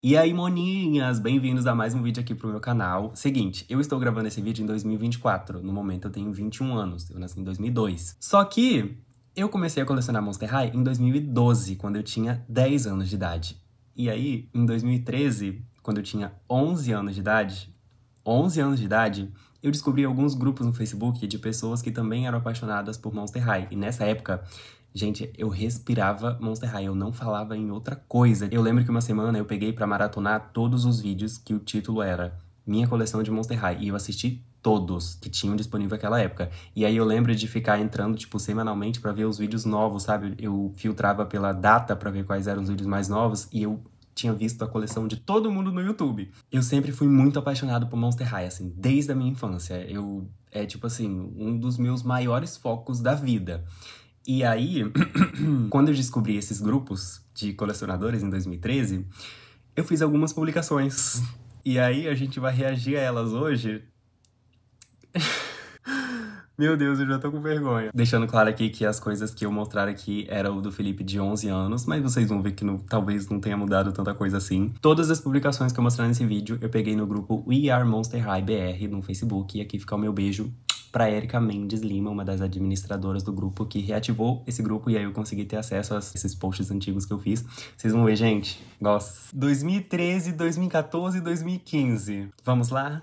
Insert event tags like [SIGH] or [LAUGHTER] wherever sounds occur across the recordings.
E aí, moninhas! Bem-vindos a mais um vídeo aqui pro meu canal. Seguinte, eu estou gravando esse vídeo em 2024. No momento eu tenho 21 anos, eu nasci em 2002. Só que eu comecei a colecionar Monster High em 2012, quando eu tinha 10 anos de idade. E aí, em 2013, quando eu tinha 11 anos de idade, 11 anos de idade, eu descobri alguns grupos no Facebook de pessoas que também eram apaixonadas por Monster High. E nessa época, Gente, eu respirava Monster High, eu não falava em outra coisa. Eu lembro que uma semana eu peguei para maratonar todos os vídeos que o título era Minha Coleção de Monster High, e eu assisti todos que tinham disponível naquela época. E aí eu lembro de ficar entrando, tipo, semanalmente para ver os vídeos novos, sabe? Eu filtrava pela data para ver quais eram os vídeos mais novos e eu tinha visto a coleção de todo mundo no YouTube. Eu sempre fui muito apaixonado por Monster High, assim, desde a minha infância. Eu é tipo assim, um dos meus maiores focos da vida. E aí, [CLEARS THROAT] quando eu descobri esses grupos de colecionadores em 2013, eu fiz algumas publicações. E aí a gente vai reagir a elas hoje. [LAUGHS] Meu Deus, eu já tô com vergonha. Deixando claro aqui que as coisas que eu mostrar aqui era o do Felipe de 11 anos, mas vocês vão ver que não, talvez não tenha mudado tanta coisa assim. Todas as publicações que eu mostrar nesse vídeo eu peguei no grupo We Are Monster High BR no Facebook e aqui fica o meu beijo para Erika Mendes Lima, uma das administradoras do grupo, que reativou esse grupo e aí eu consegui ter acesso a esses posts antigos que eu fiz. Vocês vão ver, gente. Nossa. 2013, 2014, 2015. Vamos lá?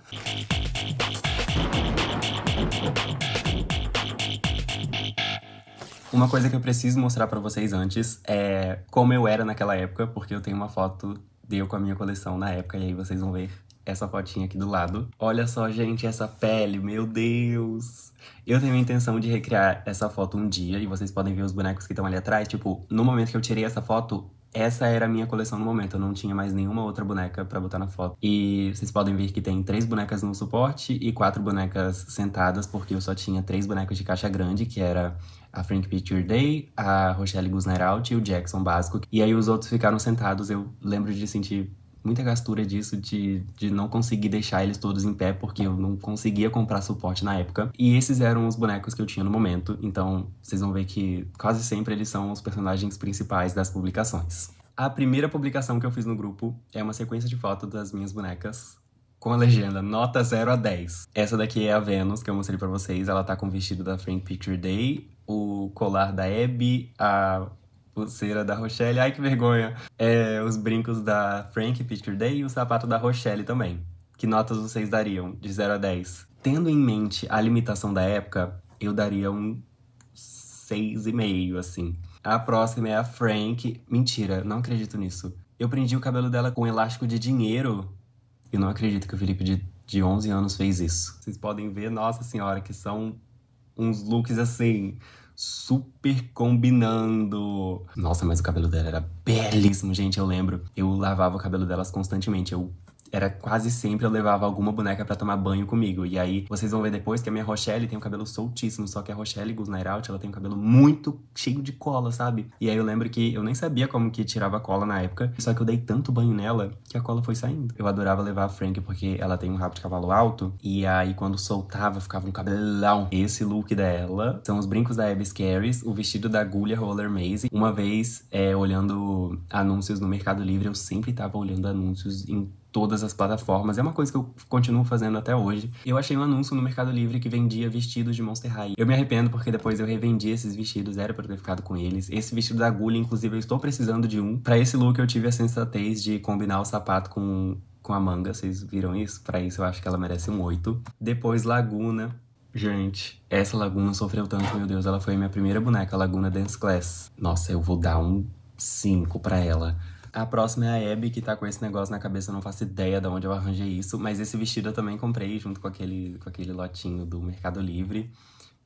Uma coisa que eu preciso mostrar para vocês antes é como eu era naquela época, porque eu tenho uma foto de eu com a minha coleção na época e aí vocês vão ver essa fotinha aqui do lado. Olha só, gente, essa pele, meu Deus! Eu tenho a intenção de recriar essa foto um dia, e vocês podem ver os bonecos que estão ali atrás. Tipo, no momento que eu tirei essa foto, essa era a minha coleção no momento, eu não tinha mais nenhuma outra boneca para botar na foto. E vocês podem ver que tem três bonecas no suporte e quatro bonecas sentadas, porque eu só tinha três bonecas de caixa grande, que era a Frank Picture Day, a Rochelle Out e o Jackson básico. E aí os outros ficaram sentados, eu lembro de sentir muita gastura disso de, de não conseguir deixar eles todos em pé, porque eu não conseguia comprar suporte na época. E esses eram os bonecos que eu tinha no momento, então vocês vão ver que quase sempre eles são os personagens principais das publicações. A primeira publicação que eu fiz no grupo é uma sequência de fotos das minhas bonecas com a legenda nota 0 a 10. Essa daqui é a Vênus que eu mostrei para vocês, ela tá com o vestido da Frank Picture Day, o colar da Abby, a pulseira da Rochelle. Ai, que vergonha. É, os brincos da Frank Picture Day e o sapato da Rochelle também. Que notas vocês dariam de 0 a 10? Tendo em mente a limitação da época, eu daria um 6,5, assim. A próxima é a Frank. Mentira, não acredito nisso. Eu prendi o cabelo dela com um elástico de dinheiro. Eu não acredito que o Felipe de, de 11 anos fez isso. Vocês podem ver, nossa senhora, que são uns looks assim super combinando. Nossa, mas o cabelo dela era belíssimo, gente, eu lembro. Eu lavava o cabelo delas constantemente. Eu era quase sempre eu levava alguma boneca para tomar banho comigo. E aí vocês vão ver depois que a minha Rochelle tem o um cabelo soltíssimo, só que a Rochelle Gusnairaut, ela tem o um cabelo muito cheio de cola, sabe? E aí eu lembro que eu nem sabia como que tirava cola na época, só que eu dei tanto banho nela que a cola foi saindo. Eu adorava levar a Frank porque ela tem um rabo de cavalo alto, e aí quando soltava ficava um cabelão. Esse look dela são os brincos da Abby Scaries, o vestido da agulha Roller Maze. Uma vez, é, olhando anúncios no Mercado Livre, eu sempre tava olhando anúncios em todas as plataformas. É uma coisa que eu continuo fazendo até hoje. Eu achei um anúncio no Mercado Livre que vendia vestidos de Monster High. Eu me arrependo porque depois eu revendi esses vestidos, era para ter ficado com eles. Esse vestido da agulha, inclusive, eu estou precisando de um. Para esse look eu tive a sensatez de combinar o sapato com com a manga, vocês viram isso? Para isso eu acho que ela merece um 8. Depois Laguna, Gente, essa Laguna sofreu tanto, meu Deus, ela foi minha primeira boneca, Laguna Dance Class. Nossa, eu vou dar um 5 para ela. A próxima é a Abby, que tá com esse negócio na cabeça, eu não faço ideia de onde eu arranjei isso, mas esse vestido eu também comprei junto com aquele, com aquele lotinho do Mercado Livre.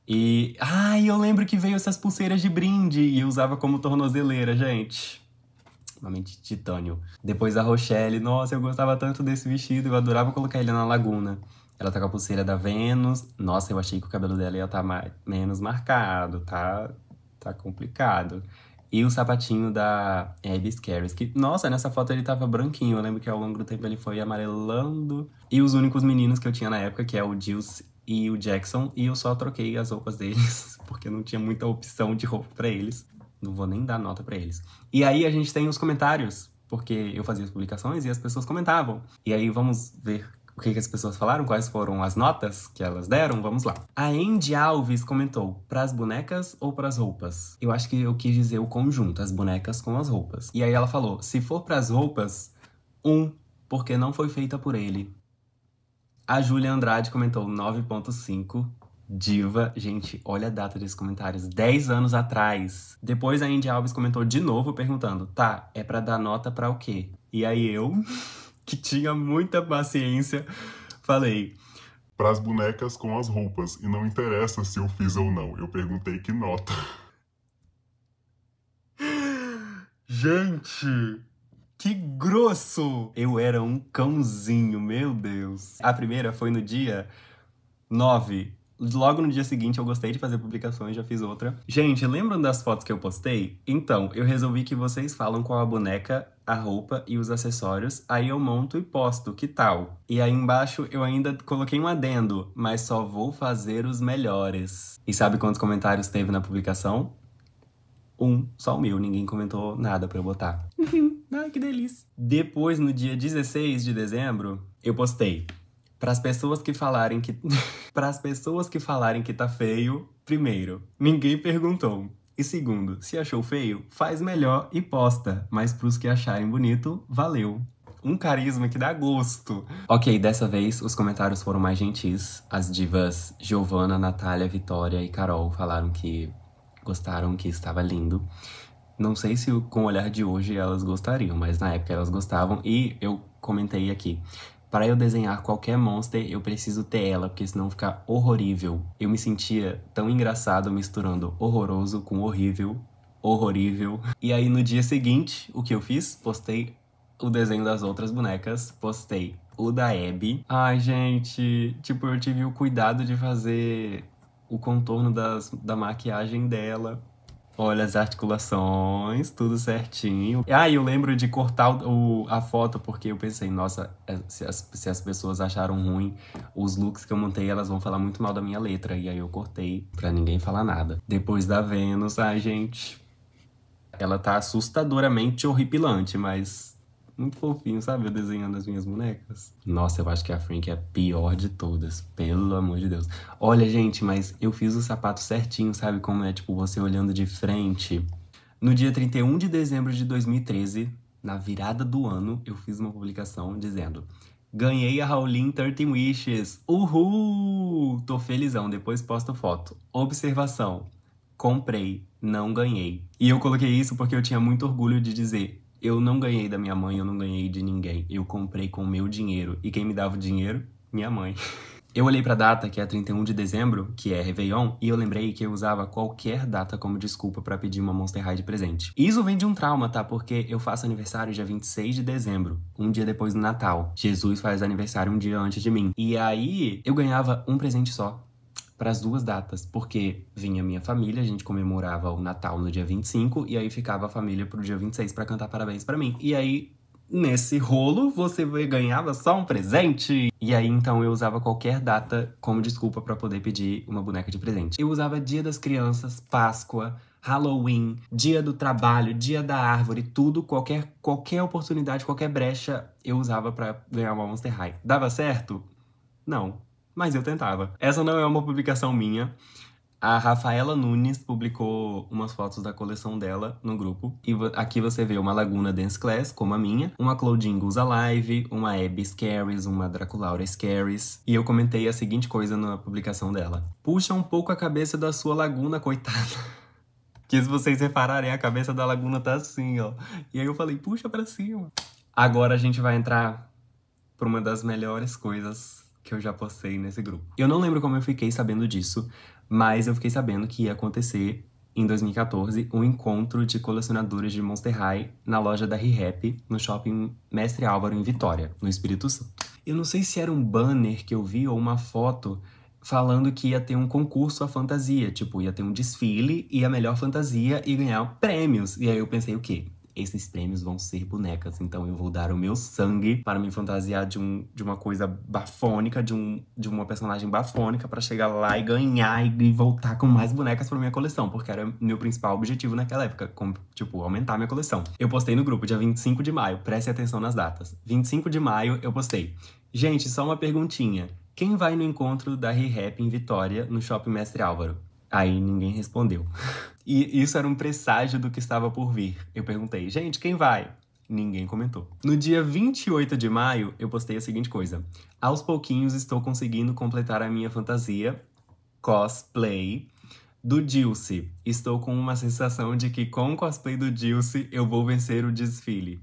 E. Ai, eu lembro que veio essas pulseiras de brinde e usava como tornozeleira, gente. Realmente titânio. Depois a Rochelle, nossa, eu gostava tanto desse vestido, eu adorava colocar ele na laguna. Ela tá com a pulseira da Vênus. Nossa, eu achei que o cabelo dela ia estar tá mais, menos marcado, tá? Tá complicado. E o sapatinho da Abby's Carries, que, nossa, nessa foto ele tava branquinho. Eu lembro que ao longo do tempo ele foi amarelando. E os únicos meninos que eu tinha na época, que é o Jules e o Jackson, e eu só troquei as roupas deles, [LAUGHS] porque não tinha muita opção de roupa para eles. Não vou nem dar nota para eles. E aí a gente tem os comentários, porque eu fazia as publicações e as pessoas comentavam. E aí vamos ver o que, que as pessoas falaram, quais foram as notas que elas deram, vamos lá. A Andy Alves comentou: pras bonecas ou pras roupas? Eu acho que eu quis dizer o conjunto, as bonecas com as roupas. E aí ela falou: se for pras roupas, um, porque não foi feita por ele. A Júlia Andrade comentou 9.5. Diva, gente, olha a data desses comentários, 10 anos atrás. Depois a Andy Alves comentou de novo perguntando: "Tá, é para dar nota para o quê?". E aí eu [LAUGHS] que tinha muita paciência, falei. Pras bonecas com as roupas, e não interessa se eu fiz ou não, eu perguntei que nota. Gente, que grosso! Eu era um cãozinho, meu Deus. A primeira foi no dia 9 Logo no dia seguinte, eu gostei de fazer publicações, já fiz outra. Gente, lembram das fotos que eu postei? Então, eu resolvi que vocês falam com a boneca a roupa e os acessórios, aí eu monto e posto, que tal? E aí embaixo eu ainda coloquei um adendo, mas só vou fazer os melhores. E sabe quantos comentários teve na publicação? Um, só o meu, ninguém comentou nada para eu botar. Uhum. [LAUGHS] Ai, que delícia. Depois, no dia 16 de dezembro, eu postei. Para as pessoas que falarem que [LAUGHS] para as pessoas que falarem que tá feio, primeiro, ninguém perguntou. E segundo, se achou feio, faz melhor e posta, mas pros que acharem bonito, valeu. Um carisma que dá gosto. Ok, dessa vez os comentários foram mais gentis. As divas Giovanna, Natália, Vitória e Carol falaram que gostaram, que estava lindo. Não sei se com o olhar de hoje elas gostariam, mas na época elas gostavam. E eu comentei aqui. Para eu desenhar qualquer monster, eu preciso ter ela, porque senão fica horrorível. Eu me sentia tão engraçado misturando horroroso com horrível, horrorível. E aí no dia seguinte, o que eu fiz? Postei o desenho das outras bonecas, postei o da Abby. Ai, gente, tipo, eu tive o cuidado de fazer o contorno das, da maquiagem dela. Olha as articulações, tudo certinho. Ah, eu lembro de cortar o, a foto porque eu pensei, nossa, é, se as, se as, pessoas acharam ruim os looks que eu montei, elas vão falar muito mal da minha letra. E aí eu cortei pra ninguém falar nada. Depois da Vênus, ai gente. Ela tá assustadoramente horripilante, mas muito fofinho, sabe? Eu desenhando as minhas bonecas. Nossa, eu acho que a Frank é a pior de todas. Pelo amor de Deus. Olha, gente, mas eu fiz o sapato certinho, sabe? Como é, tipo, você olhando de frente. No dia 31 de dezembro de 2013, na virada do ano, eu fiz uma publicação dizendo: Ganhei a Raulin 13 Wishes! Uhul! Tô felizão, depois posto foto. Observação: comprei, não ganhei. E eu coloquei isso porque eu tinha muito orgulho de dizer: eu não ganhei da minha mãe, eu não ganhei de ninguém. Eu comprei com o meu dinheiro. E quem me dava o dinheiro? Minha mãe. [LAUGHS] Eu olhei para a data, que é 31 de dezembro, que é Réveillon, e eu lembrei que eu usava qualquer data como desculpa para pedir uma Monster High de presente. E isso vem de um trauma, tá? Porque eu faço aniversário dia 26 de dezembro, um dia depois do Natal. Jesus faz aniversário um dia antes de mim. E aí eu ganhava um presente só para as duas datas, porque vinha minha família, a gente comemorava o Natal no dia 25 e aí ficava a família pro dia 26 para cantar parabéns para mim. E aí nesse rolo você ganhava só um presente. E aí então eu usava qualquer data como desculpa para poder pedir uma boneca de presente. Eu usava Dia das Crianças, Páscoa, Halloween, Dia do Trabalho, Dia da Árvore, tudo, qualquer qualquer oportunidade, qualquer brecha eu usava para ganhar uma Monster High. Dava certo? Não mas eu tentava. Essa não é uma publicação minha. A Rafaela Nunes publicou umas fotos da coleção dela no grupo. E aqui você vê uma Laguna Dance Class, como a minha, uma Claudine usa Alive, uma Abby Scaries, uma Draculaura Scaries. E eu comentei a seguinte coisa na publicação dela: Puxa um pouco a cabeça da sua Laguna, coitada. [LAUGHS] Que se vocês repararem, a cabeça da Laguna tá assim, ó. E aí eu falei: Puxa pra cima. Agora a gente vai entrar pra uma das melhores coisas que eu já postei nesse grupo. Eu não lembro como eu fiquei sabendo disso, mas eu fiquei sabendo que ia acontecer em 2014 um encontro de colecionadores de Monster High na loja da ReHap, no shopping Mestre Álvaro em Vitória, no Espírito Santo. Eu não sei se era um banner que eu vi ou uma foto falando que ia ter um concurso à fantasia, tipo, ia ter um desfile e a melhor fantasia e ganhar prêmios. E aí eu pensei o quê? esses prêmios vão ser bonecas. Então eu vou dar o meu sangue para me fantasiar de, um, de uma coisa bafônica, de, um, de uma personagem bafônica, para chegar lá e ganhar e, e voltar com mais bonecas para minha coleção, porque era meu principal objetivo naquela época, com, tipo, aumentar minha coleção. Eu postei no grupo dia 25 de maio, preste atenção nas datas. 25 de maio eu postei. Gente, só uma perguntinha. Quem vai no encontro da ReHap em Vitória, no Shopping Mestre Álvaro? Aí ninguém respondeu. E isso era um presságio do que estava por vir. Eu perguntei, gente, quem vai? Ninguém comentou. No dia 28 de maio, eu postei a seguinte coisa: Aos pouquinhos estou conseguindo completar a minha fantasia cosplay do Dilce. Estou com uma sensação de que com o cosplay do Dilce eu vou vencer o desfile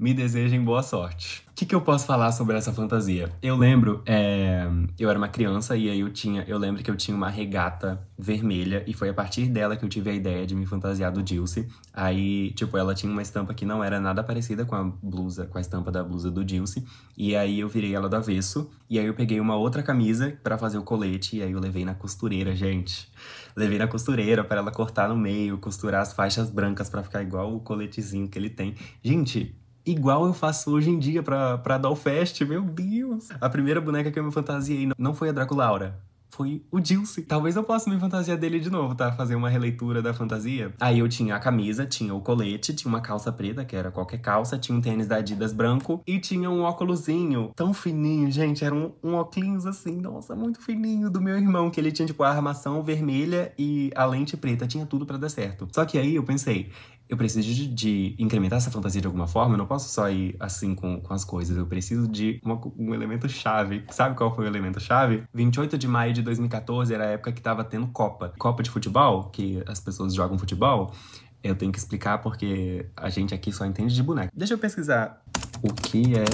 me desejem boa sorte. O que, que eu posso falar sobre essa fantasia? Eu lembro, é, eu era uma criança e aí eu tinha, eu lembro que eu tinha uma regata vermelha e foi a partir dela que eu tive a ideia de me fantasiar do Dilce. Aí, tipo, ela tinha uma estampa que não era nada parecida com a blusa, com a estampa da blusa do Dilce. E aí eu virei ela do avesso e aí eu peguei uma outra camisa para fazer o colete e aí eu levei na costureira, gente. Levei na costureira para ela cortar no meio, costurar as faixas brancas para ficar igual o coletezinho que ele tem. Gente, igual eu faço hoje em dia pra, pra fest meu Deus! A primeira boneca que eu me fantasiei não foi a Draculaura, foi o Dilce. Talvez eu possa me fantasiar dele de novo, tá? Fazer uma releitura da fantasia. Aí eu tinha a camisa, tinha o colete, tinha uma calça preta, que era qualquer calça, tinha um tênis da Adidas branco e tinha um óculosinho tão fininho, gente. Era um, um óculos assim, nossa, muito fininho, do meu irmão, que ele tinha tipo a armação vermelha e a lente preta. Tinha tudo para dar certo. Só que aí eu pensei, eu preciso de, de, incrementar essa fantasia de alguma forma, eu não posso só ir assim com, com as coisas, eu preciso de uma, um elemento chave. Sabe qual foi o elemento chave? 28 de maio de 2014 era a época que tava tendo Copa. Copa de futebol, que as pessoas jogam futebol. Eu tenho que explicar porque a gente aqui só entende de boneco. Deixa eu pesquisar o que é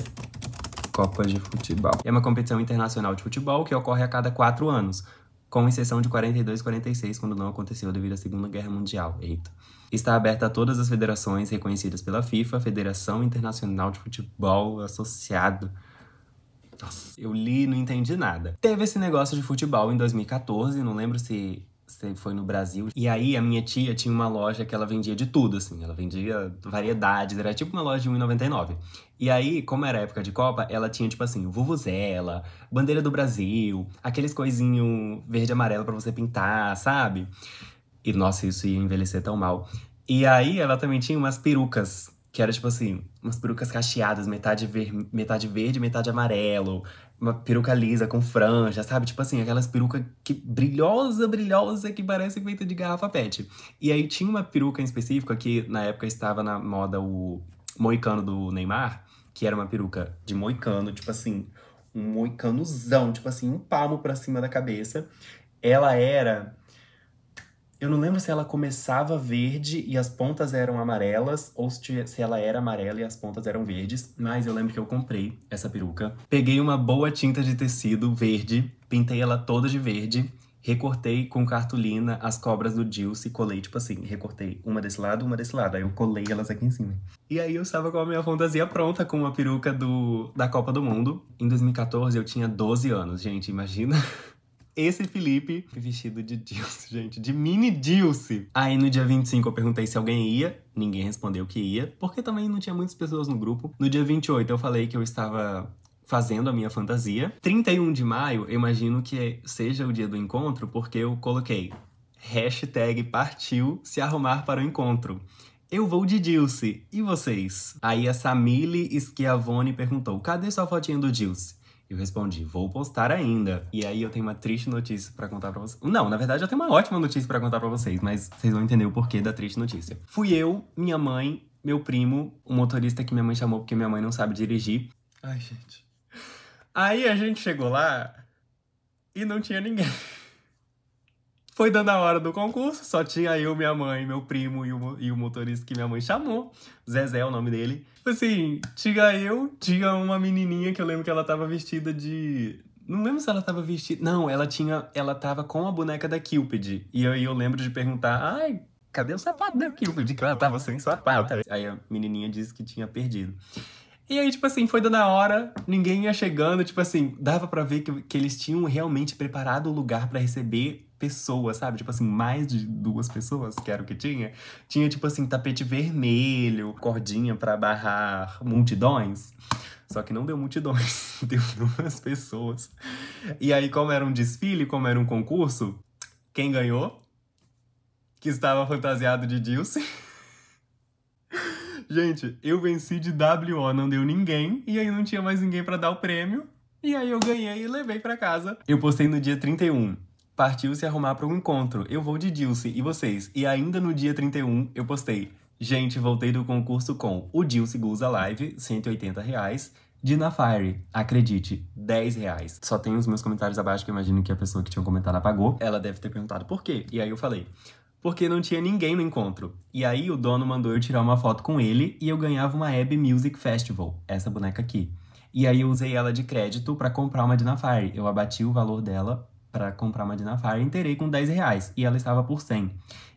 Copa de Futebol. É uma competição internacional de futebol que ocorre a cada quatro anos com exceção de 42 e 46, quando não aconteceu devido à Segunda Guerra Mundial. Eita. Está aberta a todas as federações reconhecidas pela FIFA, Federação Internacional de Futebol Associado. Nossa, eu li e não entendi nada. Teve esse negócio de futebol em 2014, não lembro se foi no Brasil. E aí a minha tia tinha uma loja que ela vendia de tudo, assim. Ela vendia variedades, era tipo uma loja de R$1,99. E aí, como era época de Copa, ela tinha, tipo assim, vuvuzela, bandeira do Brasil, aqueles coisinhos verde e amarelo pra você pintar, sabe? E, nossa, isso ia envelhecer tão mal. E aí, ela também tinha umas perucas que era tipo assim, umas perucas cacheadas, metade, ver, metade verde, metade amarelo, uma peruca lisa com franja, sabe? Tipo assim, aquelas perucas que brilhosa, brilhosa, que parece feita de garrafa pet. E aí tinha uma peruca em específico que na época estava na moda o moicano do Neymar, que era uma peruca de moicano, tipo assim, um moicanozão, tipo assim, um palmo pra cima da cabeça. Ela era eu não lembro se ela começava verde e as pontas eram amarelas, ou se ela era amarela e as pontas eram verdes, mas eu lembro que eu comprei essa peruca. Peguei uma boa tinta de tecido verde, pintei ela toda de verde, recortei com cartolina as cobras do Dilce e colei, tipo assim, recortei uma desse lado, uma desse lado. Aí eu colei elas aqui em cima. E aí eu estava com a minha fantasia pronta com uma peruca do, da Copa do Mundo. Em 2014 eu tinha 12 anos, gente, imagina. [LAUGHS] esse Felipe vestido de Dilce, [LAUGHS] gente, de mini Dilce. Aí no dia 25 eu perguntei se alguém ia, ninguém respondeu que ia, porque também não tinha muitas pessoas no grupo. No dia 28 eu falei que eu estava fazendo a minha fantasia. 31 de maio, eu imagino que seja o dia do encontro, porque eu coloquei hashtag partiu se arrumar para o encontro. Eu vou de Dilce, e vocês? Aí a Samile Schiavone perguntou, cadê sua fotinha do Dilce? Eu respondi, vou postar ainda. E aí eu tenho uma triste notícia para contar para vocês. Não, na verdade eu tenho uma ótima notícia para contar para vocês, mas vocês vão entender o porquê da triste notícia. Fui eu, minha mãe, meu primo, o motorista que minha mãe chamou porque minha mãe não sabe dirigir. Ai, gente. Aí a gente chegou lá e não tinha ninguém. Foi dando a hora do concurso, só tinha eu, minha mãe, meu primo e o, e o motorista que minha mãe chamou. Zezé é o nome dele. Assim, tinha eu, tinha uma menininha que eu lembro que ela tava vestida de. Não lembro se ela tava vestida. Não, ela tinha. Ela tava com a boneca da Cupid. E aí eu lembro de perguntar, ai, cadê o sapato da Cupid? Que ela tava sem sapato. Aí a menininha disse que tinha perdido. E aí, tipo assim, foi dando a hora, ninguém ia chegando, tipo assim, dava para ver que, que eles tinham realmente preparado o lugar para receber pessoas, sabe? Tipo assim, mais de duas pessoas, que era o que tinha. Tinha, tipo assim, tapete vermelho, cordinha para barrar multidões. Só que não deu multidões, [LAUGHS] deu duas pessoas. E aí, como era um desfile, como era um concurso, quem ganhou? Que estava fantasiado de Dilce. [LAUGHS] Gente, eu venci de WO, não deu ninguém, e aí não tinha mais ninguém para dar o prêmio. E aí eu ganhei e levei para casa. Eu postei no dia 31. Partiu se arrumar para um encontro. Eu vou de Dilce e vocês. E ainda no dia 31 eu postei. Gente, voltei do concurso com o Dilce Guza Live, 180 reais. Dina Fire, acredite, 10 reais. Só tem os meus comentários abaixo que eu imagino que a pessoa que tinha um comentário apagou. Ela deve ter perguntado por quê. E aí eu falei, porque não tinha ninguém no encontro. E aí o dono mandou eu tirar uma foto com ele e eu ganhava uma Abbey Music Festival, essa boneca aqui. E aí eu usei ela de crédito para comprar uma Dinafire. Eu abati o valor dela para comprar uma Fire, inteirei com 10 reais e ela estava por 100.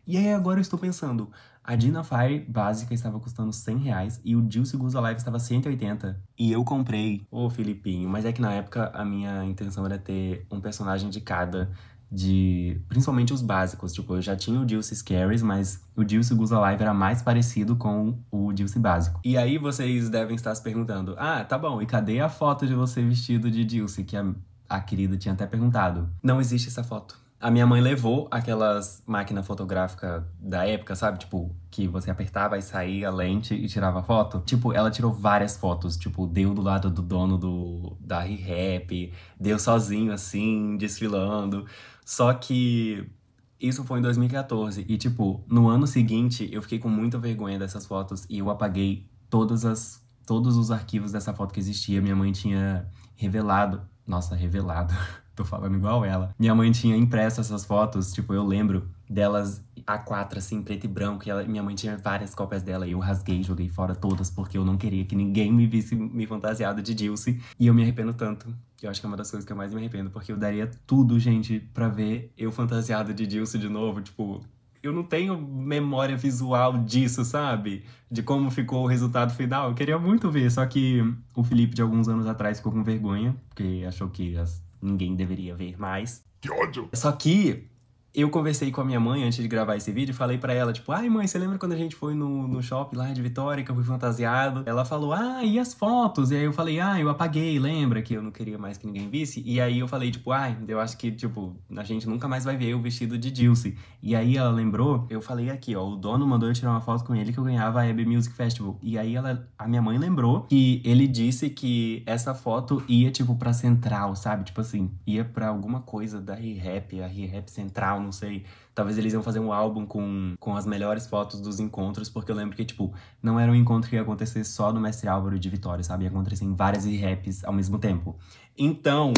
E aí agora eu estou pensando, a Fire básica estava custando 100 reais e o Jill Goose Live estava 180. E eu comprei, ô oh, Filipinho, mas é que na época a minha intenção era ter um personagem de cada de principalmente os básicos. Tipo, eu já tinha o Dilce Scaries, mas o Dilce Goose Alive era mais parecido com o Dilce básico. E aí vocês devem estar se perguntando: ah, tá bom, e cadê a foto de você vestido de Dilce? Que a a querida tinha até perguntado. Não existe essa foto. A minha mãe levou aquelas máquinas fotográficas da época, sabe? Tipo, que você apertava e saía a lente e tirava a foto. Tipo, ela tirou várias fotos. Tipo, deu do lado do dono do, da Re-Rap, deu sozinho, assim, desfilando. Só que isso foi em 2014. E, tipo, no ano seguinte, eu fiquei com muita vergonha dessas fotos e eu apaguei todas as, todos os arquivos dessa foto que existia. Minha mãe tinha revelado nossa, revelado. [LAUGHS] Tô falando igual ela. Minha mãe tinha impresso essas fotos, tipo, eu lembro delas A4, assim, preto e branco. E ela, minha mãe tinha várias cópias dela. E eu rasguei, joguei fora todas, porque eu não queria que ninguém me visse me fantasiado de Dilce. E eu me arrependo tanto. Eu acho que é uma das coisas que eu mais me arrependo, porque eu daria tudo, gente, pra ver eu fantasiado de Dilce de novo. Tipo, eu não tenho memória visual disso, sabe? De como ficou o resultado final. Eu queria muito ver, só que o Felipe de alguns anos atrás ficou com vergonha, porque achou que ninguém deveria ver mais. Que ódio! Só que eu conversei com a minha mãe antes de gravar esse vídeo, falei para ela, tipo, ai mãe, você lembra quando a gente foi no, no shopping lá de Vitória, que eu fui fantasiado? Ela falou, ah, e as fotos? E aí eu falei, ah, eu apaguei, lembra que eu não queria mais que ninguém visse? E aí eu falei, tipo, ai, eu acho que, tipo, a gente nunca mais vai ver o vestido de Dilce. E aí ela lembrou, eu falei aqui, ó, o dono mandou eu tirar uma foto com ele que eu ganhava a Hebe Music Festival. E aí ela, a minha mãe lembrou que ele disse que essa foto ia, tipo, pra central, sabe? Tipo assim, ia pra alguma coisa da r rap a r rap central, não sei. Talvez eles iam fazer um álbum com, com as melhores fotos dos encontros, porque eu lembro que, tipo, não era um encontro que ia acontecer só no Mestre Álvaro de Vitória, sabe? Ia acontecer em várias re-raps ao mesmo tempo. Então,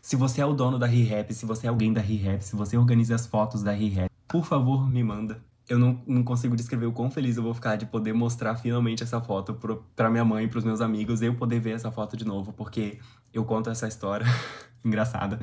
se você é o dono da re-rap, se você é alguém da re-rap, se você organiza as fotos da re-rap, por favor, me manda. Eu não, não consigo descrever o quão feliz eu vou ficar de poder mostrar finalmente essa foto pro, pra minha mãe, pros meus amigos, eu poder ver essa foto de novo, porque eu conto essa história. [LAUGHS] engraçada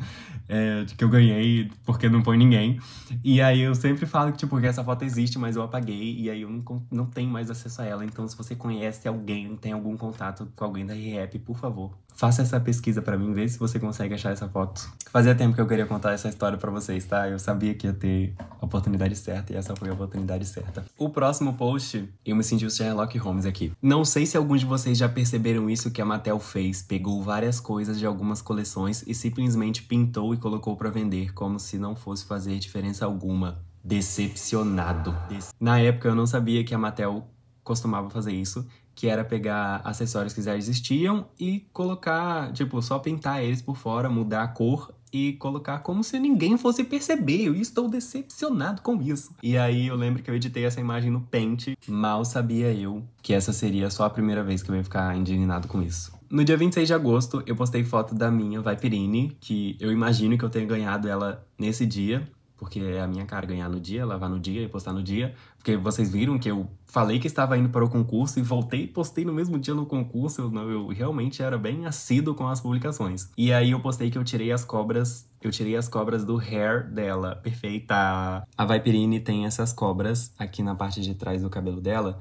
é, que eu ganhei porque não põe ninguém. E aí eu sempre falo que, tipo, que essa foto existe, mas eu apaguei e aí eu não, não tenho mais acesso a ela. Então, se você conhece alguém, tem algum contato com alguém da REP, por favor, Faça essa pesquisa para mim, vê se você consegue achar essa foto. Fazia tempo que eu queria contar essa história para vocês, tá? Eu sabia que ia ter a oportunidade certa e essa foi a oportunidade certa. O próximo post, eu me senti o Sherlock Holmes aqui. Não sei se alguns de vocês já perceberam isso que a Mattel fez. Pegou várias coisas de algumas coleções e simplesmente pintou e colocou para vender, como se não fosse fazer diferença alguma. Decepcionado. Na época eu não sabia que a Mattel costumava fazer isso que era pegar acessórios que já existiam e colocar, tipo, só pintar eles por fora, mudar a cor e colocar como se ninguém fosse perceber. Eu estou decepcionado com isso. E aí eu lembro que eu editei essa imagem no Paint, mal sabia eu que essa seria só a primeira vez que eu ia ficar indignado com isso. No dia 26 de agosto, eu postei foto da minha Viperine, que eu imagino que eu tenha ganhado ela nesse dia porque é a minha cara ganhar no dia, lavar no dia e postar no dia. Porque vocês viram que eu falei que estava indo para o concurso e voltei e postei no mesmo dia no concurso. Eu, eu realmente era bem assíduo com as publicações. E aí eu postei que eu tirei as cobras. Eu tirei as cobras do hair dela. Perfeita! A Viperine tem essas cobras aqui na parte de trás do cabelo dela.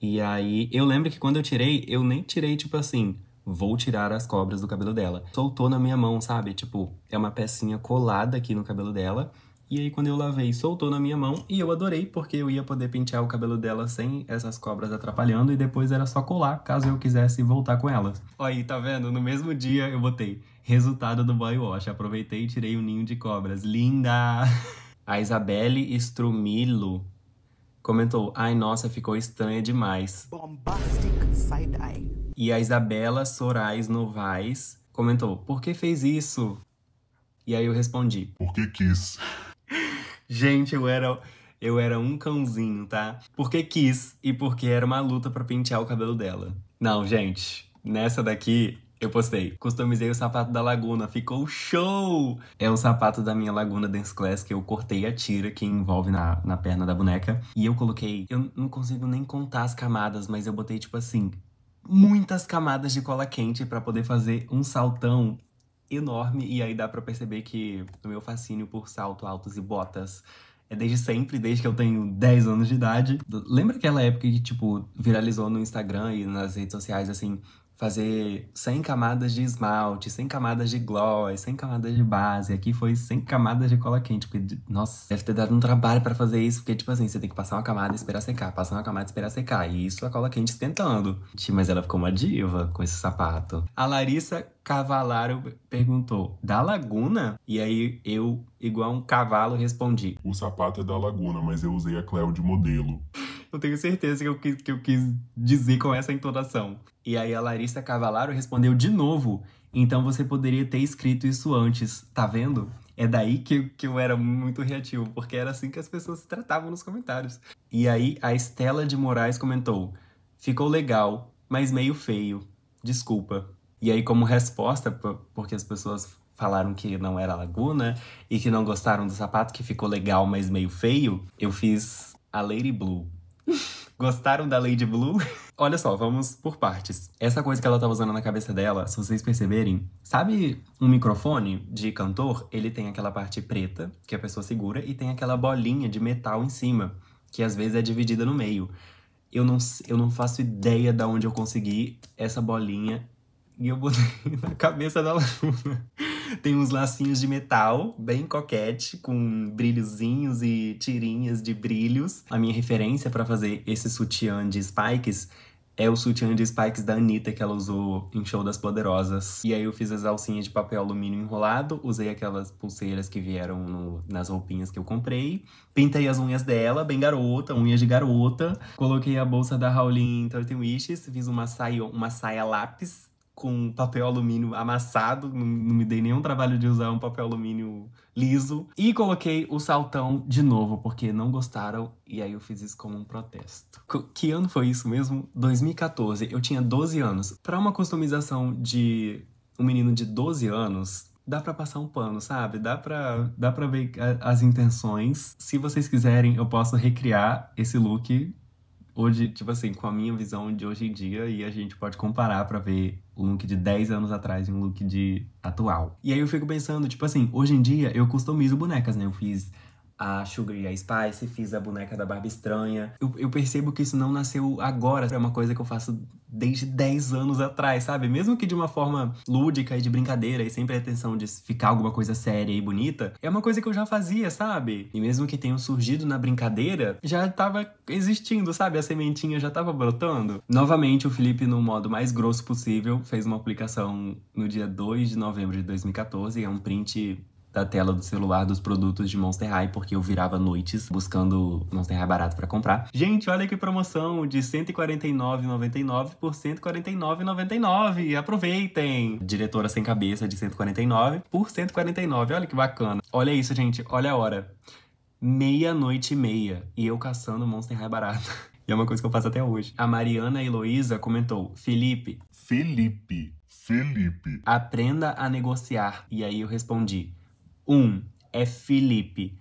E aí eu lembro que quando eu tirei, eu nem tirei, tipo assim, vou tirar as cobras do cabelo dela. Soltou na minha mão, sabe? Tipo, é uma pecinha colada aqui no cabelo dela. E aí, quando eu lavei, soltou na minha mão e eu adorei, porque eu ia poder pentear o cabelo dela sem essas cobras atrapalhando e depois era só colar, caso eu quisesse voltar com elas. Aí, tá vendo? No mesmo dia eu botei resultado do boy wash. Aproveitei e tirei o um ninho de cobras. Linda! [LAUGHS] A Isabelle Strumilo comentou: Ai, nossa, ficou estranha demais. Bombastic side-eye. E a Isabela Sorais Novaes comentou: Por que fez isso? E aí eu respondi: Por que quis? Gente, eu era, eu era um cãozinho, tá? Porque quis e porque era uma luta para pentear o cabelo dela. Não, gente, nessa daqui eu postei. Customizei o sapato da Laguna, ficou show! É um sapato da minha Laguna Dance Class que eu cortei a tira que envolve na, na perna da boneca. E eu coloquei, eu não consigo nem contar as camadas, mas eu botei tipo assim. Muitas camadas de cola quente para poder fazer um saltão enorme e aí dá para perceber que o meu fascínio por salto altos e botas é desde sempre, desde que eu tenho 10 anos de idade. Lembra aquela época que, tipo, viralizou no Instagram e nas redes sociais, assim, fazer 100 camadas de esmalte, 100 camadas de gloss, 100 camadas de base. Aqui foi 100 camadas de cola quente, porque, nossa, deve ter dado um trabalho para fazer isso, porque, tipo assim, você tem que passar uma camada e esperar secar, passar uma camada e esperar secar. E isso a cola quente tentando. Mas ela ficou uma diva com esse sapato. A Larissa Cavalaro perguntou: da Laguna? E aí eu, igual um cavalo, respondi: O sapato é da Laguna, mas eu usei a Cleo de modelo. [LAUGHS] Eu tenho certeza que eu, que eu quis dizer com essa entonação. E aí a Larissa Cavalaro respondeu de novo. Então você poderia ter escrito isso antes, tá vendo? É daí que, que eu era muito reativo, porque era assim que as pessoas se tratavam nos comentários. E aí a Estela de Moraes comentou: ficou legal, mas meio feio. Desculpa. E aí, como resposta, porque as pessoas falaram que não era laguna e que não gostaram do sapato, que ficou legal, mas meio feio, eu fiz a Lady Blue. Gostaram da Lady Blue? [LAUGHS] Olha só, vamos por partes. Essa coisa que ela tá usando na cabeça dela, se vocês perceberem, sabe um microfone de cantor? Ele tem aquela parte preta que a pessoa segura e tem aquela bolinha de metal em cima, que às vezes é dividida no meio. Eu não, eu não faço ideia de onde eu consegui essa bolinha e eu botei [LAUGHS] na cabeça da Luna. [LAUGHS] Tem uns lacinhos de metal, bem coquete, com brilhozinhos e tirinhas de brilhos. A minha referência para fazer esse sutiã de spikes é o sutiã de spikes da Anitta que ela usou em Show das Poderosas. E aí eu fiz as alcinhas de papel alumínio enrolado, usei aquelas pulseiras que vieram no, nas roupinhas que eu comprei, pintei as unhas dela, bem garota, unhas de garota, coloquei a bolsa da Howlin em 13 Wishes, fiz uma saia, uma saia lápis com papel alumínio amassado, não, não, me dei nenhum trabalho de usar um papel alumínio liso. E coloquei o saltão de novo, porque não gostaram, e aí eu fiz isso como um protesto. Que ano foi isso mesmo? 2014, eu tinha 12 anos. Para uma customização de um menino de 12 anos, dá para passar um pano, sabe? Dá para dá para ver as intenções. Se vocês quiserem, eu posso recriar esse look hoje, tipo assim, com a minha visão de hoje em dia, e a gente pode comparar para ver um look de 10 anos atrás e um look de atual. E aí eu fico pensando, tipo assim, hoje em dia eu customizo bonecas, né? Eu fiz a Sugar e a Spice, fiz a boneca da barba Estranha. Eu, eu, percebo que isso não nasceu agora, é uma coisa que eu faço desde 10 anos atrás, sabe? Mesmo que de uma forma lúdica e de brincadeira e sem pretensão de ficar alguma coisa séria e bonita, é uma coisa que eu já fazia, sabe? E mesmo que tenham surgido na brincadeira, já tava existindo, sabe? A sementinha já tava brotando. Novamente, o Felipe, no modo mais grosso possível, fez uma aplicação no dia 2 de novembro de 2014, é um print da tela do celular dos produtos de Monster High, porque eu virava noites buscando Monster High barato para comprar. Gente, olha que promoção de R$ 149,99 por R$ 149,99. Aproveitem! Diretora sem cabeça de 149 por 149. Olha que bacana. Olha isso, gente. Olha a hora. Meia-noite e meia. E eu caçando Monster High barato. [LAUGHS] E é uma coisa que eu faço até hoje. A Mariana Heloísa comentou: Felipe. Felipe. Felipe. Aprenda a negociar. E aí eu respondi: um, é Felipe.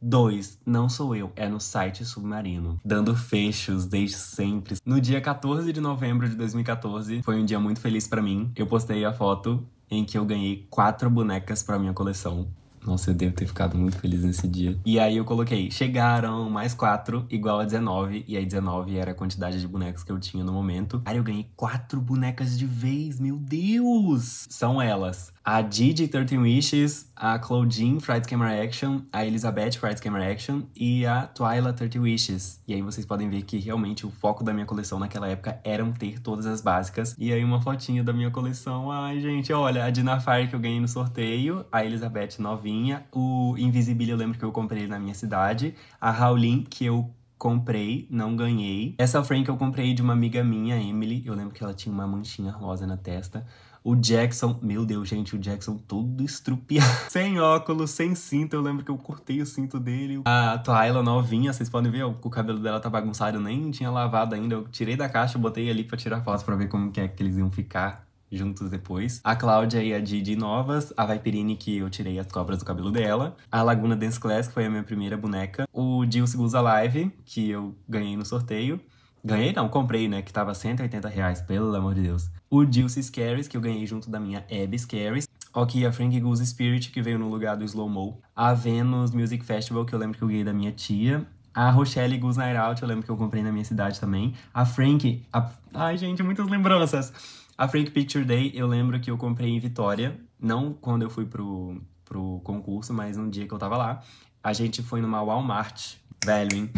2. Não sou eu, é no site Submarino. Dando fechos desde sempre. No dia 14 de novembro de 2014, foi um dia muito feliz para mim. Eu postei a foto em que eu ganhei quatro bonecas para minha coleção. Nossa, eu devo ter ficado muito feliz nesse dia. E aí eu coloquei, chegaram mais 4 igual a 19. E aí 19 era a quantidade de bonecos que eu tinha no momento. Aí eu ganhei 4 bonecas de vez, meu Deus! São elas. A Didi 13 Wishes, a Claudine Fright Camera Action, a Elizabeth Fright Camera Action e a Twyla 30 Wishes. E aí vocês podem ver que realmente o foco da minha coleção naquela época eram ter todas as básicas. E aí uma fotinha da minha coleção. Ai, gente, olha, a Dinafire que eu ganhei no sorteio, a Elizabeth novinha o Invisibile eu lembro que eu comprei na minha cidade. A Howlin, que eu comprei, não ganhei. Essa Frank eu comprei de uma amiga minha, Emily. Eu lembro que ela tinha uma manchinha rosa na testa. O Jackson, meu Deus, gente, o Jackson todo estrupiado. [LAUGHS] sem óculos, sem cinto, eu lembro que eu cortei o cinto dele. A Twyla novinha, vocês podem ver, o cabelo dela tá bagunçado, eu nem tinha lavado ainda. Eu tirei da caixa, botei ali pra tirar foto pra ver como que é que eles iam ficar juntos depois. A Cláudia e a Didi novas. A Viperine que eu tirei as cobras do cabelo dela. A Laguna Dance Class, que foi a minha primeira boneca. O Jill Seguza Live, que eu ganhei no sorteio. Ganhei não, comprei, né? Que tava 180 reais, pelo amor de Deus. O Dilce Scaries, que eu ganhei junto da minha Abby Scaries. Ok, a Frank Goose Spirit, que veio no lugar do Slow Mo. A Venus Music Festival, que eu lembro que eu ganhei da minha tia. A Rochelle Goose Night Out, eu lembro que eu comprei na minha cidade também. A Frank... A... Ai, gente, muitas lembranças. A Frank Picture Day, eu lembro que eu comprei em Vitória, não quando eu fui pro, pro concurso, mas um dia que eu tava lá. A gente foi numa Walmart, velho, hein?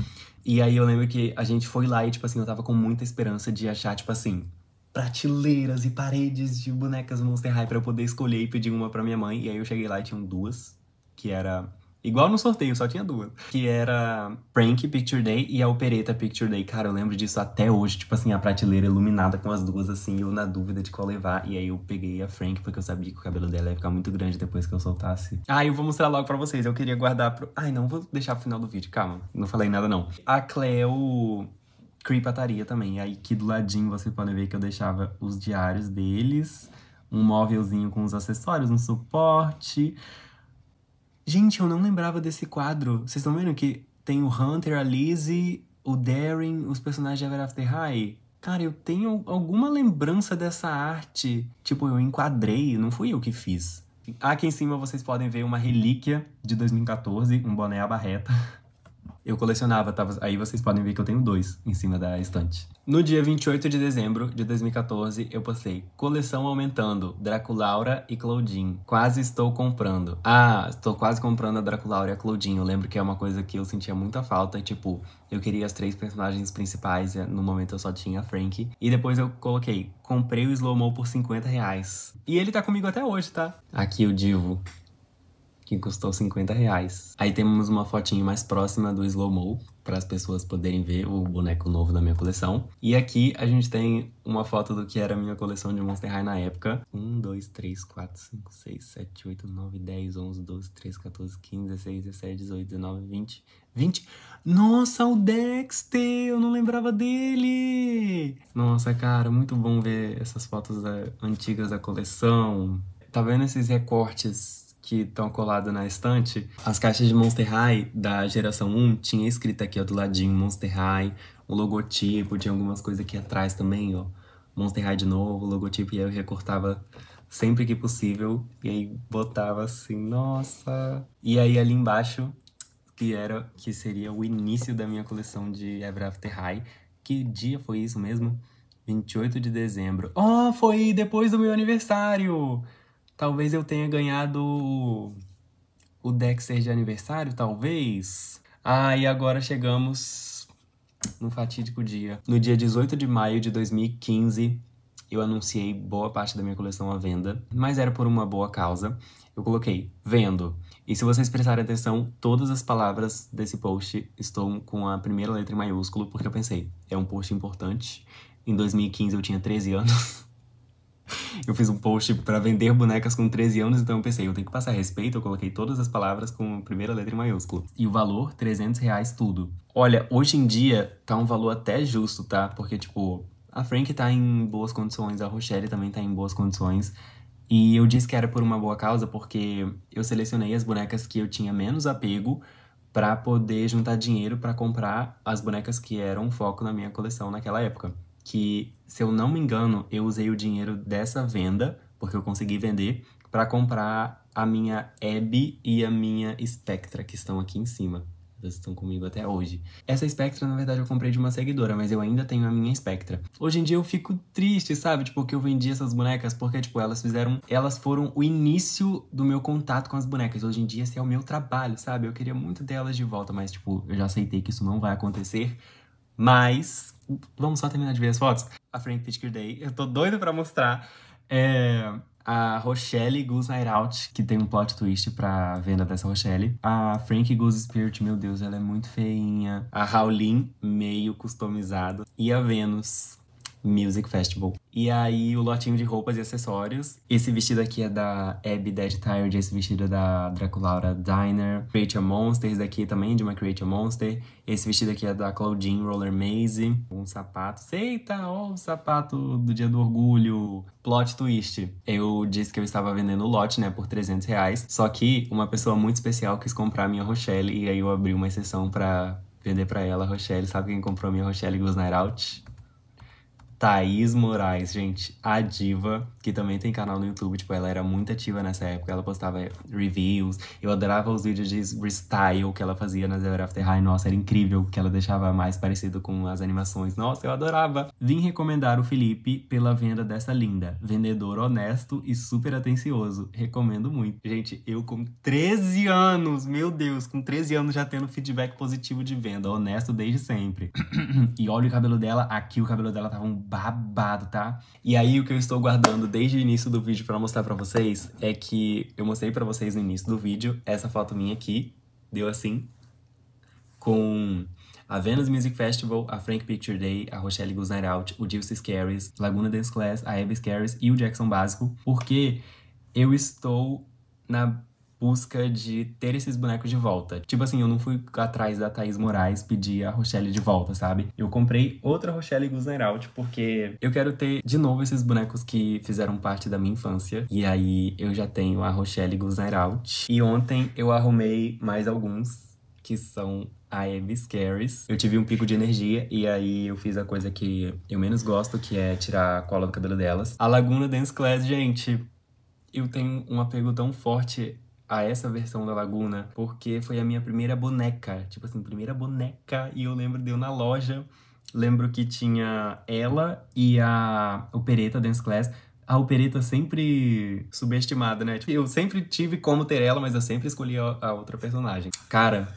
E aí eu lembro que a gente foi lá e, tipo assim, eu tava com muita esperança de achar, tipo assim, prateleiras e paredes de bonecas Monster High pra eu poder escolher e pedir uma pra minha mãe. E aí eu cheguei lá e tinham duas, que era Igual no sorteio, só tinha duas. Que era Prank Picture Day e a Opereta Picture Day. Cara, eu lembro disso até hoje. Tipo assim, a prateleira iluminada com as duas, assim, eu na dúvida de qual levar. E aí eu peguei a Frank, porque eu sabia que o cabelo dela ia ficar muito grande depois que eu soltasse. Ah, eu vou mostrar logo pra vocês. Eu queria guardar pro. Ai, não, vou deixar pro final do vídeo, calma. Não falei nada, não. A Cleo creepataria também. Aí aqui do ladinho vocês podem ver que eu deixava os diários deles, um móvelzinho com os acessórios, um suporte. Gente, eu não lembrava desse quadro. Vocês estão vendo que tem o Hunter, a Lizzie, o Darren, os personagens de Ever After High? Cara, eu tenho alguma lembrança dessa arte. Tipo, eu enquadrei, não fui eu que fiz. Aqui em cima vocês podem ver uma relíquia de 2014, um boné à barreta. [LAUGHS] eu colecionava, tava... aí vocês podem ver que eu tenho dois em cima da estante. No dia 28 de dezembro de 2014, eu postei coleção aumentando, Draculaura e Claudine. Quase estou comprando. Ah, estou quase comprando a Draculaura e a Claudine. Eu lembro que é uma coisa que eu sentia muita falta, tipo, eu queria as três personagens principais, no momento eu só tinha a Frank. E depois eu coloquei, comprei o Slow Mo por 50 reais. E ele tá comigo até hoje, tá? Aqui o Divo que custou 50 reais. Aí temos uma fotinho mais próxima do Slow Mo, para as pessoas poderem ver o boneco novo da minha coleção. E aqui a gente tem uma foto do que era a minha coleção de Monster High na época. 1, 2, 3, 4, 5, 6, 7, 8, 9, 10, 11, 12, 13, 14, 15, 16, 17, 18, 19, 20... 20... Nossa, o Dexter! Eu não lembrava dele! Nossa, cara, muito bom ver essas fotos da... Eh, antigas da coleção. Tá vendo esses recortes que estão coladas na estante, as caixas de Monster High da geração 1 tinha escrito aqui ó, do ladinho Monster High, o logotipo, tinha algumas coisas aqui atrás também, ó. Monster High de novo, o logotipo, e aí eu recortava sempre que possível, e aí botava assim, nossa. E aí ali embaixo, que era que seria o início da minha coleção de Ever After High. Que dia foi isso mesmo? 28 de dezembro. Oh, foi depois do meu aniversário! Talvez eu tenha ganhado o, Dexter de aniversário, talvez. Ah, e agora chegamos no fatídico dia. No dia 18 de maio de 2015, eu anunciei boa parte da minha coleção à venda, mas era por uma boa causa. Eu coloquei vendo. E se vocês prestarem atenção, todas as palavras desse post estão com a primeira letra em maiúsculo, porque eu pensei, é um post importante. Em 2015 eu tinha 13 anos. [LAUGHS] eu fiz um post para vender bonecas com 13 anos, então eu pensei, eu tenho que passar respeito, eu coloquei todas as palavras com a primeira letra em maiúsculo. E o valor, 300 reais tudo. Olha, hoje em dia tá um valor até justo, tá? Porque, tipo, a Frank tá em boas condições, a Rochelle também tá em boas condições. E eu disse que era por uma boa causa porque eu selecionei as bonecas que eu tinha menos apego para poder juntar dinheiro para comprar as bonecas que eram foco na minha coleção naquela época que, se eu não me engano, eu usei o dinheiro dessa venda, porque eu consegui vender, para comprar a minha Abby e a minha Spectra, que estão aqui em cima. Elas estão comigo até hoje. Essa Spectra, na verdade, eu comprei de uma seguidora, mas eu ainda tenho a minha Spectra. Hoje em dia eu fico triste, sabe? Tipo, que eu vendi essas bonecas, porque, tipo, elas fizeram. Elas foram o início do meu contato com as bonecas. Hoje em dia esse é o meu trabalho, sabe? Eu queria muito delas de volta, mas, tipo, eu já aceitei que isso não vai acontecer. Mas Vamos só terminar de ver as fotos? A Frank Pitker Day. Eu tô doido pra mostrar. É, a Rochelle Goose Night Out, que tem um plot twist pra venda dessa Rochelle. A Frank Goose Spirit, meu Deus, ela é muito feinha. A raulin meio customizada. E a Venus, Music Festival. E aí o lotinho de roupas e acessórios. Esse vestido aqui é da Abby Dead Tired, esse vestido é da Draculaura Diner. Create a Monster, esse daqui também é de uma Create a Monster. Esse vestido aqui é da Claudine Roller Maze. Um sapato. Eita, ó, o sapato do dia do orgulho. Plot twist. Eu disse que eu estava vendendo o lote, né, por 300 reais. Só que uma pessoa muito especial quis comprar a minha Rochelle e aí eu abri uma exceção para vender para ela a Rochelle. Sabe quem comprou a minha Rochelle Gusnair Out? Thaís Moraes, gente, a diva, que também tem canal no YouTube. Tipo, ela era muito ativa nessa época, ela postava reviews. Eu adorava os vídeos de restyle que ela fazia na Zero After High. Nossa, era incrível, que ela deixava mais parecido com as animações. Nossa, eu adorava! Vim recomendar o Felipe pela venda dessa linda. Vendedor honesto e super atencioso. Recomendo muito. Gente, eu com 13 anos, meu Deus, com 13 anos já tendo feedback positivo de venda. Honesto desde sempre. [COUGHS] e olha o cabelo dela, aqui o cabelo dela tava um babado, tá? E aí o que eu estou guardando desde o início do vídeo para mostrar para vocês é que eu mostrei para vocês no início do vídeo essa foto minha aqui, deu assim, com a Venus Music Festival, a Frank Picture Day, a Rochelle Night Out, o Dilce Scaries, Laguna Dance Class, a Abby Scaries e o Jackson Básico, porque eu estou na busca de ter esses bonecos de volta. Tipo assim, eu não fui atrás da Thaís Moraes pedir a Rochelle de volta, sabe? Eu comprei outra Rochelle Out porque eu quero ter de novo esses bonecos que fizeram parte da minha infância. E aí eu já tenho a Rochelle Out. E ontem eu arrumei mais alguns que são a Abby Scaries. Eu tive um pico de energia e aí eu fiz a coisa que eu menos gosto, que é tirar a cola do cabelo delas. A Laguna Dance Class, gente, eu tenho um apego tão forte a essa versão da Laguna, porque foi a minha primeira boneca. Tipo assim, primeira boneca, e eu lembro deu na loja. Lembro que tinha ela e a Opereta Dance Class. A Opereta sempre subestimada, né? Tipo, eu sempre tive como ter ela, mas eu sempre escolhi a outra personagem. Cara,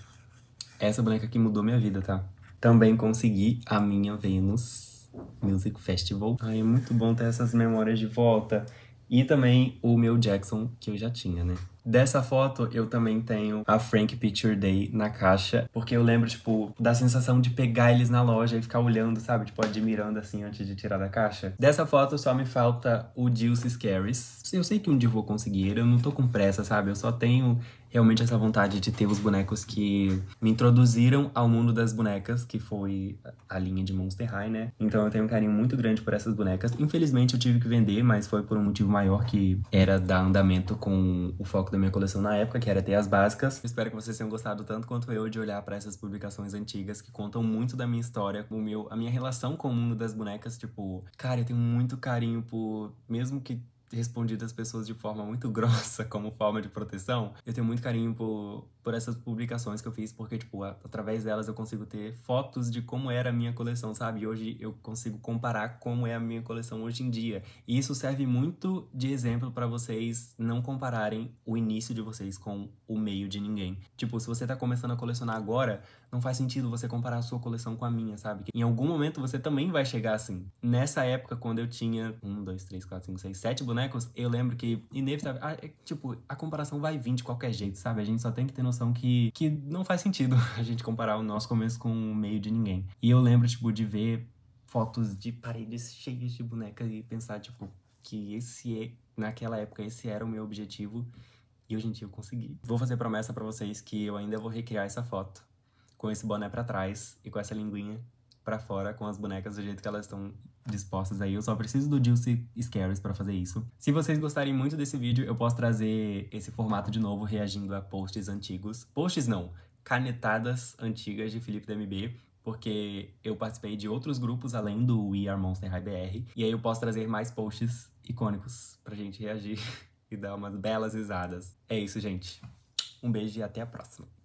essa boneca aqui mudou minha vida, tá? Também consegui a minha Venus Music Festival. Ai, é muito bom ter essas memórias de volta. E também o meu Jackson, que eu já tinha, né? Dessa foto, eu também tenho a Frank Picture Day na caixa, porque eu lembro, tipo, da sensação de pegar eles na loja e ficar olhando, sabe? Tipo, admirando assim antes de tirar da caixa. Dessa foto, só me falta o Juicy Scaries. Eu sei que um dia eu vou conseguir, eu não tô com pressa, sabe? Eu só tenho realmente essa vontade de ter os bonecos que me introduziram ao mundo das bonecas, que foi a linha de Monster High, né? Então eu tenho um carinho muito grande por essas bonecas. Infelizmente eu tive que vender, mas foi por um motivo maior que era dar andamento com o foco foco da minha coleção na época, que era ter as básicas. Espero que vocês tenham gostado tanto quanto eu de olhar para essas publicações antigas que contam muito da minha história, o meu, a minha relação com o mundo das bonecas. Tipo, cara, eu tenho muito carinho por. Mesmo que respondido às pessoas de forma muito [LAUGHS] grossa, como forma de proteção, eu tenho muito carinho por, por essas publicações que eu fiz, porque, tipo, através delas eu consigo ter fotos de como era a minha coleção, sabe? E hoje eu consigo comparar como é a minha coleção hoje em dia. E isso serve muito de exemplo para vocês não compararem o início de vocês com o meio de ninguém. Tipo, se você tá começando a colecionar agora, não faz sentido você comparar a sua coleção com a minha, sabe? Em algum momento você também vai chegar assim. Nessa época, quando eu tinha um, dois, três, quatro, cinco, seis, sete bonecos, né, eu lembro que, inevitável, a, ah, é, tipo, a comparação vai vir de qualquer jeito, sabe? A gente só tem que ter noção que, que não faz sentido [LAUGHS] a gente comparar o nosso começo com o meio de ninguém. E eu lembro, tipo, de ver fotos de paredes cheias de bonecas e pensar, tipo, que esse é, naquela época esse era o meu objetivo e hoje em dia eu consegui. Vou fazer promessa para vocês que eu ainda vou recriar essa foto com esse boné para trás e com essa linguinha para fora com as bonecas do jeito que elas estão dispostas aí. Eu só preciso do Juicy Scaries para fazer isso. Se vocês gostarem muito desse vídeo, eu posso trazer esse formato de novo, reagindo a posts antigos. Posts não, canetadas antigas de Felipe DMB. Porque eu participei de outros grupos além do We Are Monster High BR. E aí eu posso trazer mais posts icônicos pra gente reagir [LAUGHS] e dar umas belas risadas. É isso, gente. Um beijo e até a próxima.